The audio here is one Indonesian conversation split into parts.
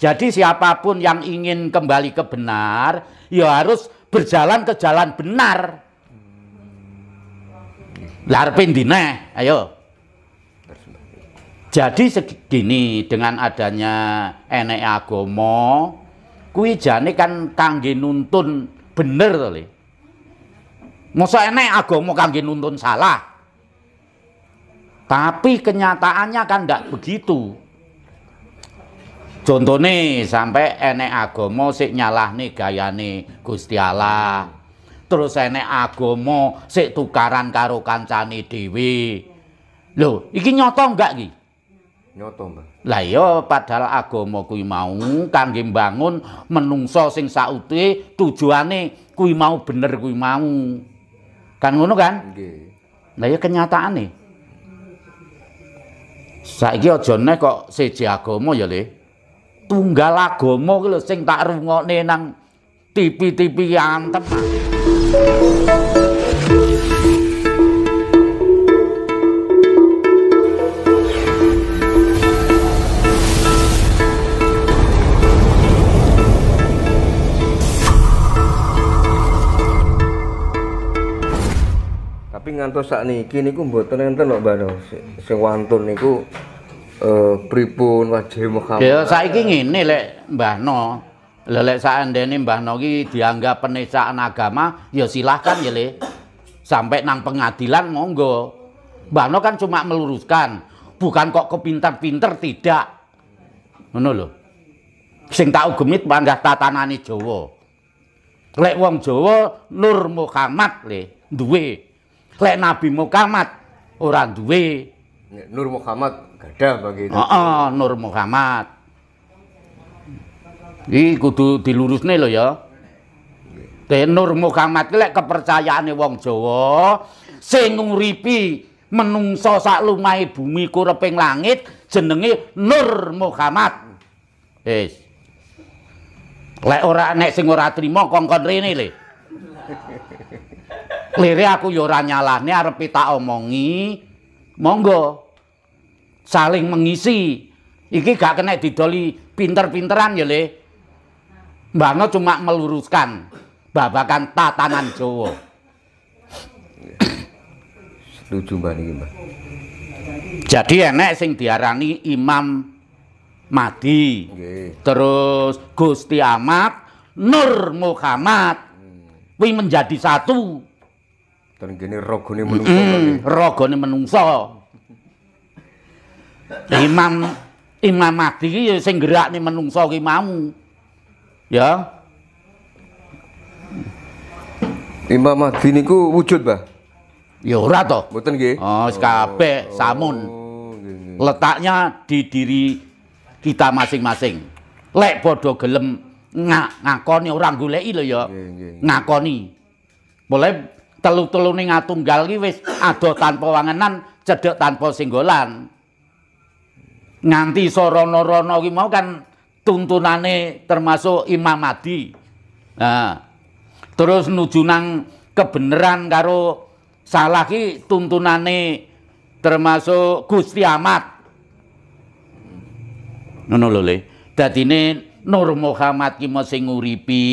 Jadi siapapun yang ingin kembali ke benar, ya harus berjalan ke jalan benar. Larpin dine, ayo. Jadi segini dengan adanya enek agomo, kuwi jane kan kangge nuntun bener to le. Masa enek agomo kangge nuntun salah. Tapi kenyataannya kan tidak begitu. Contone sampai enek agama sik nyalahne gayane Gusti Allah. Terus enek agomo sik tukaran karo kancane dewi Lho, iki nyata enggak iki? Nyata, Mbah. Lah yo iya, padahal agomo kui mau kangge bangun menungso sing saute tujuane kui mau bener kui mau. Kan ngono kan? Lah ya kenyataan nih saya neh kok seje agomo ya, Le tunggal agama ki lho sing tak rungokne nang tipi-tipi antem. Tapi ngantos sakniki niku mboten enten lho Mbak Sing wantun niku eh pripun wajib mekaten. Ya saiki ngene lek Mbah No. Lha lek saandene Mbah No dianggap penistaan agama, ya silahkan ya Le. Sampai nang pengadilan monggo. Mbah No kan cuma meluruskan, bukan kok kepintar pinter tidak. Ngono lho. Sing tak ugemi panggah tatanane Jawa. Lek wong Jawa Nur Muhammad le duwe. Lek Nabi Muhammad ora duwe. Nur Muhammad gadah bagi itu. Oh, ah, ah, Nur Muhammad. Ini kudu dilurusne lo ya. Te Nur Muhammad ki lek kepercayaane wong Jawa sing nguripi menungsa sak lumahe bumi kureping langit jenenge Nur Muhammad. Wis. Lek ora nek sing ora trima kongkon rene le. Lire aku yo ora nyalane arep tak omongi. Hmm. monggo saling mengisi. Iki gak kena didoli pinter-pinteran ya Le. Mbakno cuma meluruskan babakan tatanan Jawa. Setuju Mbak ini Mbak. Jadi enek sing diarani Imam Madi. Nggih. Terus Gusti Ahmad, Nur Muhammad. Kuwi menjadi satu. Tenggene ragane menungso. Mm, menungso. Imam Imam Mahdi ki ya sing menungso ki mau. Ya. Imam Mahdi niku wujud, Mbah. Ya ora to. Mboten nggih. Oh, wis kabeh oh, oh, samun. Oh, Letaknya di diri kita masing-masing. Lek bodogelem gelem ngak ngakoni orang goleki lho ya. Ngakoni. Boleh telu-telune ngatunggal iki wis adoh tanpa wangenan, cedhek tanpa singgolan. Nganti sarana-rana iki mau kan tuntunane termasuk Imam Mahdi. Nah, terus nuju nang kebenaran karo salah ki tuntunane termasuk Gusti Ahmad. Ngono lho Le. Dadine Nur Muhammad ki mau sing uripi,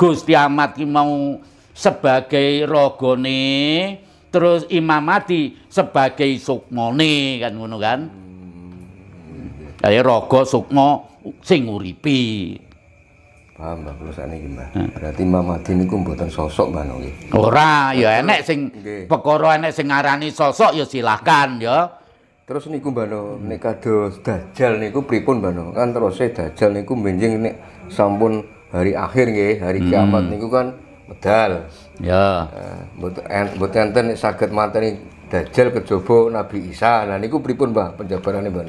Gusti Ahmad ki mau sebagai rogone terus Imam Mati sebagai sukmone kan ngono kan. Jadi hmm. rogo sukmo sing uripi. Paham Mbak terus ini Mbak. Hmm. Berarti Imam Mahdi niku mboten sosok Mbak nggih. Ora, ya enek sing perkara enek sing ngarani sosok ya silahkan ya. Terus niku Mbak No, nek kado dajal niku pripun Mbak No? Kan terus dajal niku menjeng nek sampun hari akhir nggih, hari hmm. kiamat niku kan medal ya eh, mboten enten saged mateni dajjal kejaba Nabi Isa lha niku pripun Mbah penjabarane Mbah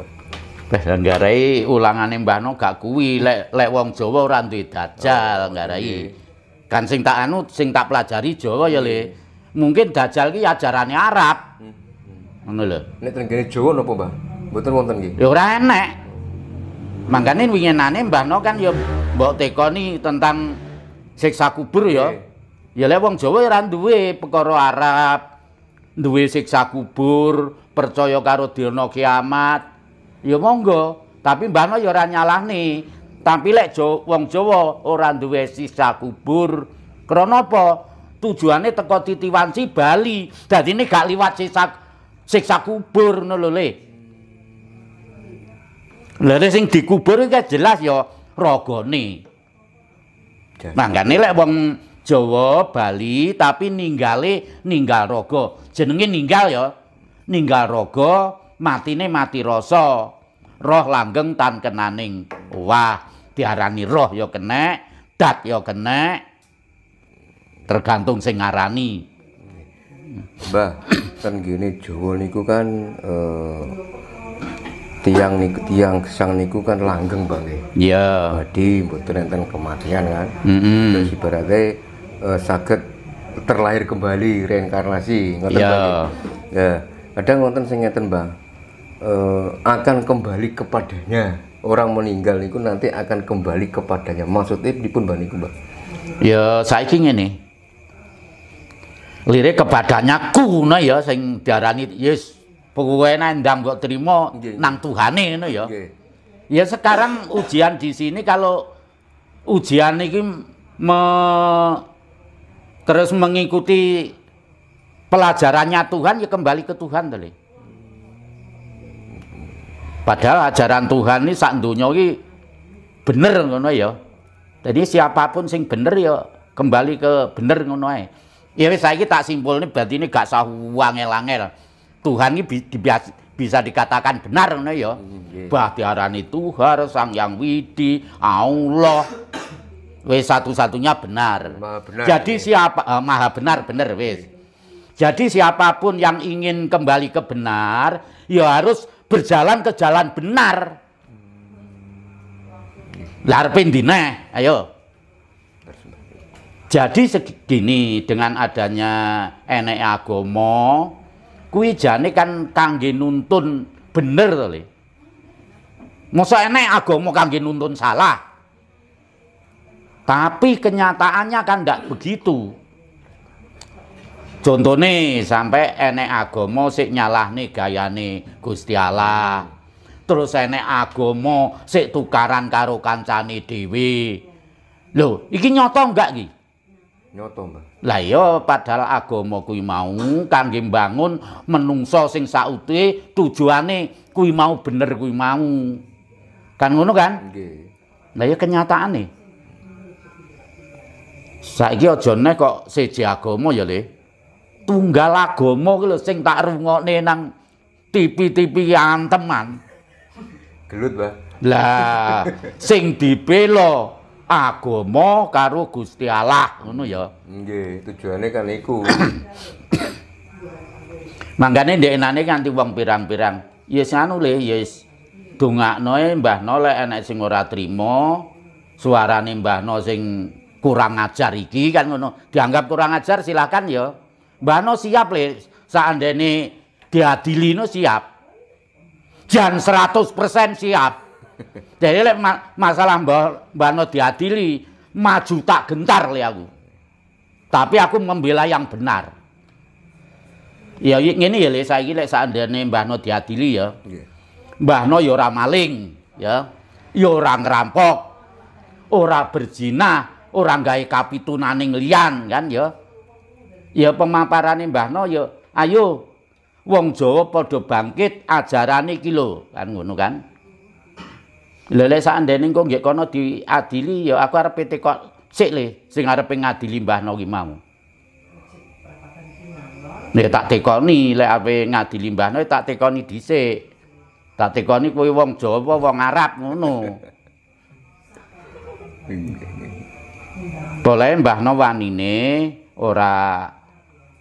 Beh nggarai ulangane Mbah No gak kuwi lek lek wong Jawa ora duwe dajjal oh, nggarai iya. kan sing tak anu sing tak pelajari Jawa ya Le iya. mungkin dajjal ki ajarane Arab hmm, hmm. ngono lho nek tenggene Jawa napa Mbah mboten wonten ki ya ora enek mangkane winginane Mbah No kan ya mbok tekoni tentang siksa kubur ya iya. Ya lek wong Jawa ora ya duwe perkara Arab, duwe siksa kubur, percaya karo dina kiamat. Ya monggo, tapi mbahno ya ora nyalahne. Tapi lek wong Jawa ora duwe siksa kubur, krana apa? Tujuane teko titiwansi Bali. Dadine gak liwat siksa siksa kubur ngono lho Le. Lha sing dikubur iki jelas ya ragane. Mangkane lek wong Jawa Bali tapi ninggale ninggal raga. Jenenge ninggal ya. Ninggal raga, matine mati rasa. Roh langgeng tan kenaning. Wah, diarani roh ya kenek, dat ya kenek. Tergantung sing ngarani. Mbah, kan gini Jawa niku kan uh, tiang niku tiang sang niku kan langgeng banget. Iya. Yeah. Jadi mboten enten kematian kan. Heeh. Terus ibaratnya uh, eh, sakit terlahir kembali reinkarnasi ngoten ya. ya. ya kadang ngoten sing ngeten bang uh, akan kembali kepadanya orang meninggal niku nanti akan kembali kepadanya maksudnya dipun bang niku bang ya saiki ngene lirik kepadanya ku kuna ya sing diarani yes pokoknya nendang kok terima yeah. nang Tuhane ngono ya yeah. ya sekarang ujian di sini kalau ujian ini me terus mengikuti pelajarannya Tuhan ya kembali ke Tuhan tadi. Padahal ajaran Tuhan ini sak dunia ini bener ngono ya. Jadi siapapun sing bener ya kembali ke bener ngono ae. Ya wis saiki tak simpulne berarti ini gak sah wangel-angel. Tuhan ini bi di bisa dikatakan benar ngono ya. Iya. Bah diarani Tuhan, Sang Yang Widi, Allah, wis satu-satunya benar. benar. Jadi ya. siapa uh, maha benar benar wis. Iya. Jadi siapapun yang ingin kembali ke benar, ya harus berjalan ke jalan benar. Larpin dine, ayo. Jadi segini dengan adanya enek agomo, kui jane kan kangge nuntun bener to Masa enek agomo kangge nuntun salah. Tapi kenyataannya kan tidak begitu. Contoh nih sampai enek agomo sik nyalah nih gaya nih Gusti Allah. Terus enek agomo sik tukaran karo kancane dewi. Loh, iki nyoto enggak nih? Nyoto, Mbah. Lah iya padahal agomo kui mau kangge bangun menungso sing saute tujuane kui mau bener kui mau. Kan ngono kan? Nggih. Lah iya kenyataan nih. Saiki aja neh kok siji agama ya, Le. Tunggal agama ki lho sing tak rungokne nang tipi-tipi anteman. Gelut, Mbah. Lah, sing dibela agama karo Gusti Allah ngono ya. Nggih, tujuane kan iku. Mangkane nane nganti wong pirang-pirang. Ya yes, anu le, ya yes. dongakno e, Mbah No lek enek sing ora trima, suarane Mbah No sing kurang ajar iki kan ngono. Dianggap kurang ajar silakan ya. Mbah no siap le seandainya diadili no siap. Jan 100% siap. Jadi le, ma masalah Mbah Mbah no diadili maju tak gentar le aku. Tapi aku membela yang benar. Ya ini ya le saya le seandainya Mbah no diadili ya. Mbah no ya maling ya. Ya ora ngerampok. Ora berjinah orang gawe kapitunaning liyan kan ya. Ya pemaparane Mbah ya ayo wong Jawa padha bangkit ajarane iki lho kan ngono kan. Lele saandene kok nggih kono diadili ya aku arep pete kok sik le sing arep ngadili Mbah No ki mau. tak tekoni lek ape ngadili Mbah No tak tekoni dhisik. Tak tekoni kuwi wong Jawa apa wong Arab ngono. boleh mbah no wanine ora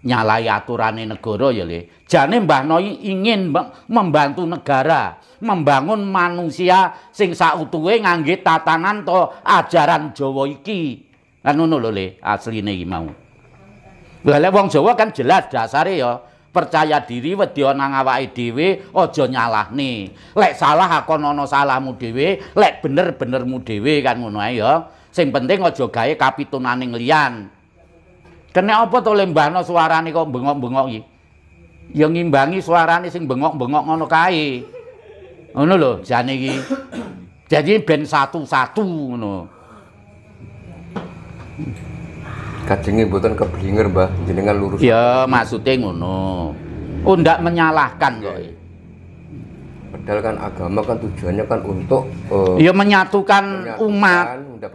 nyalai aturan negara ya le jane mbah no ingin membantu negara membangun manusia sing sautuwe ngangge tatanan to ajaran Jawa iki kan ngono lho le asline iki mau Lha wong Jawa kan jelas dasare ya percaya diri wedi nang awake dhewe aja nyalahne. Lek salah akon ana salahmu dhewe, lek bener benermu dhewe kan ngono ae ya. Sing penting aja gawe kapitunane liyan. Karena apa to lembahno suarane kok bengok-bengok iki? Ya ngimbangi suarane sing bengok-bengok ngono kae. Ngono lho jane iki. Jadi ben satu-satu ngono. Kajenge buatan keblinger, Mbah. Jenengan lurus. Ya, maksudnya ngono. Oh, ndak menyalahkan kok padahal kan agama kan tujuannya kan untuk uh, ya menyatukan, menyatukan umat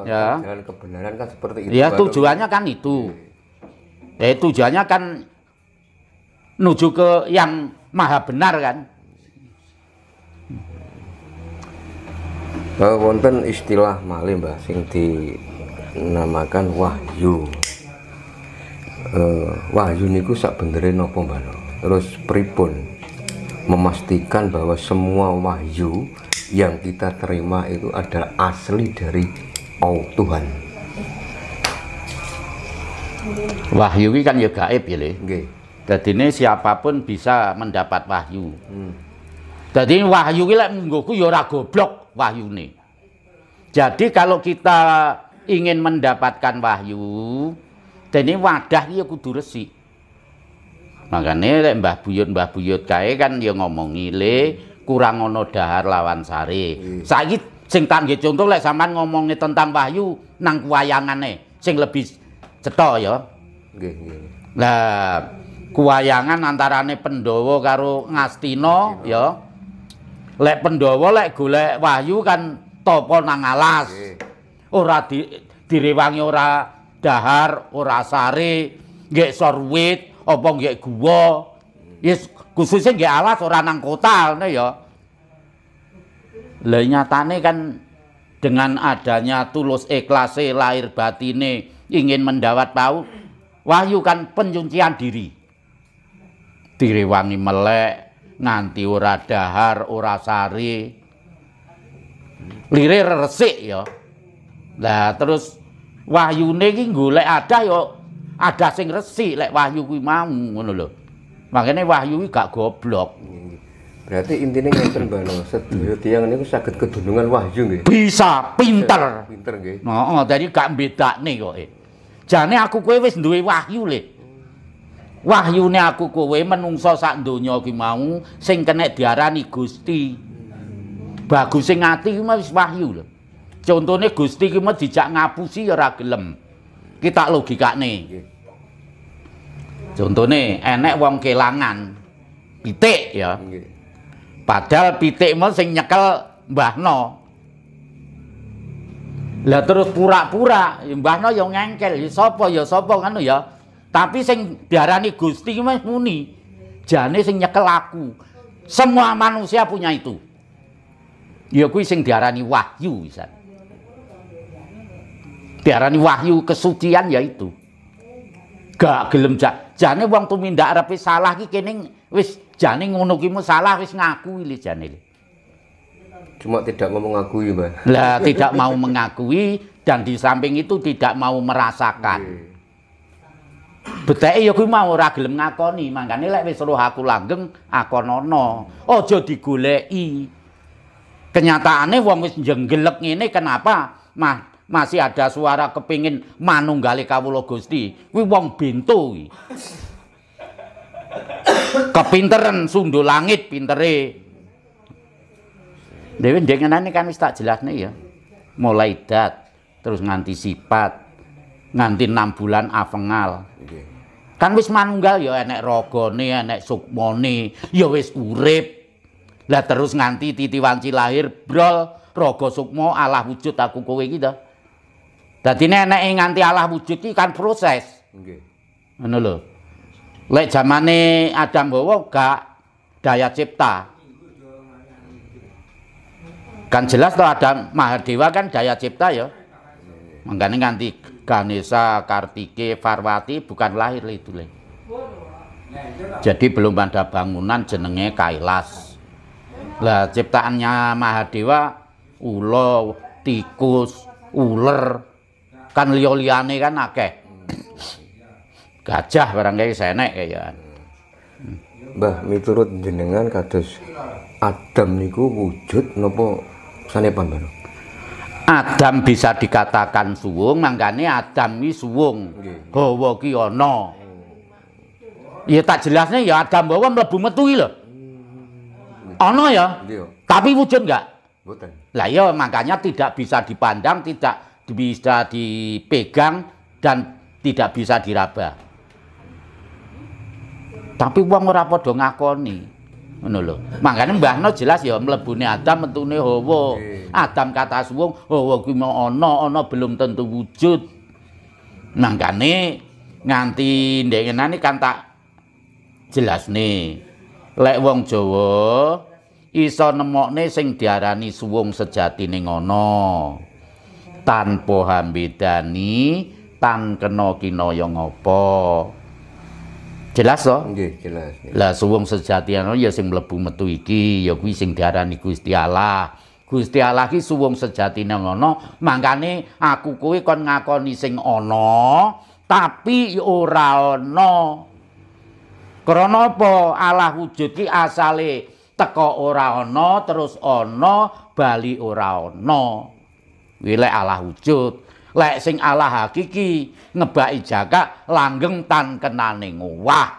ya. jalan kebenaran kan seperti itu ya tujuannya kan itu ya tujuannya kan menuju ke yang maha benar kan Mbak eh, wonten istilah malih Mbak sing dinamakan wahyu. uh, wahyu niku sak benerin opo Mbak? Terus pripun memastikan bahwa semua wahyu yang kita terima itu adalah asli dari Allah Tuhan. Wahyu ini kan ya gaib ya, Okay. Jadi ini siapapun bisa mendapat wahyu. Hmm. Jadi wahyu ini lek menggoku yora ya goblok wahyu ini. Jadi kalau kita ingin mendapatkan wahyu, dan ini wadah ini aku ya resik makanya lek Mbah Buyut Mbah Buyut kae kan ya ngomong ngile kurang ono dahar lawan sari iya. saiki sing gitu nggih contoh lek sampean ngomongi tentang Wahyu nang kuwayangane sing lebih cetha ya nggih nah lah kuwayangan antarane pendowo karo Ngastina ya lek pendowo lek golek Wahyu kan tapa nang alas ora di, direwangi ora dahar ora sari nggek sorwit apa nggih gua. khususnya nggih alas ora nang kota ngono ya. Lah nyatane kan dengan adanya tulus ikhlase lahir batine ingin mendapat bau, wahyu kan penjucian diri direwangi melek nganti ora dahar ora sari lire resik ya lah terus wahyune iki golek ada ya ada sing resik lek wahyu kuwi mau ngono lho. Makane wahyu kuwi gak goblok. Berarti intinya ngeten Mbak Setuju tiang ini saged kedunungan wahyu nggih. Bisa, pinter. Pinter nggih. Oh, dadi gak beda nih kok. Eh. Jadi aku kue wes duwe wahyu le. Wahyune aku kue menungso sak donya ki mau sing kena diarani Gusti. Baguse ngati ki wis wahyu lho. Contohnya Gusti ki mau dijak ngapusi ya ora gelem kita logikane nggih. Contone enek wong kelangan pitik ya. Padahal pitik mau sing nyekel Mbah No. Lah terus pura-pura ya Mbah No yang ngengkel, ya sopo ya sopo kan ya. Tapi sing diarani Gusti mas muni. Jane sing nyekel aku. Semua manusia punya itu. Ya kuwi sing diarani wahyu pisan diarani wahyu kesucian yaitu gak gelem jak jane wong tumindak arepe salah ki kene wis jane ngono ki salah wis ngaku li jane li. cuma tidak mau mengakui mbak lah tidak mau mengakui dan di samping itu tidak mau merasakan iya. beteke ya kuwi mau ora gelem ngakoni mangkane lek wis roh aku langgeng akonono aja digoleki kenyataane wong wis jenggelek ngene kenapa mah masih ada suara kepingin manunggali kawulo Gusti kuwi wong bintu kepinteran sundu langit pintere dengan ini kan tak jelas nih ya mulai dat terus nganti sifat nganti enam bulan afengal kan wis manunggal ya enek rogoni enek sukmoni ya wis urip lah terus nganti titiwanci lahir brol rogo sukmo alah wujud aku kowe gitu Dadi nek nganti Allah wujud iki kan proses. Nggih. Ngono lho. Lek zamane Adam Bawa gak daya cipta. Kan jelas toh Adam Mahadewa kan daya cipta ya. Mangkane nganti Ganesha, Kartike, Farwati bukan lahir itu le. Jadi belum ada bangunan jenenge Kailas. Lah ciptaannya Mahadewa ulo, tikus, ular, kan liyo liyane kan akeh. Gajah barang kayak senek ya Mbah miturut jenengan kados Adam niku wujud nopo sanepan, Mbah? Adam bisa dikatakan suwung, mangkane Adam ini suwung. Hawa ki ana. Ya tak jelasnya ya Adam bawa melebu metu iki lho. Ana ya? ya? Tapi wujud enggak? Lah ya makanya tidak bisa dipandang, tidak bisa dipegang dan tidak bisa diraba. Tapi uang ora padha ngakoni. Ngono lho. Mangkane Mbah No jelas ya mlebune Adam metune Hawa. Adam kata suwung, Hawa kuwi ana, ana belum tentu wujud. Mangkane nah, nganti ndengenane kan tak nih Lek wong Jawa iso nemokne sing diarani suwung sejatine ngono. tan tanpa hambedani tan kena kinaya ngapa jelas to nggih jelas lah suwung sejatiane ya sing mlebu metu iki ya kuwi sing diarani Gusti Allah Gusti Allah ki suwung sejatine ngono mangkane aku kuwi kon ngakoni sing ana tapi ora ana krono apa Allah wujud ki asale teko ora ana terus ana bali ora ana kuwi Allah wujud lek sing Allah hakiki ngebaki jaka langgeng tan kenane ngowah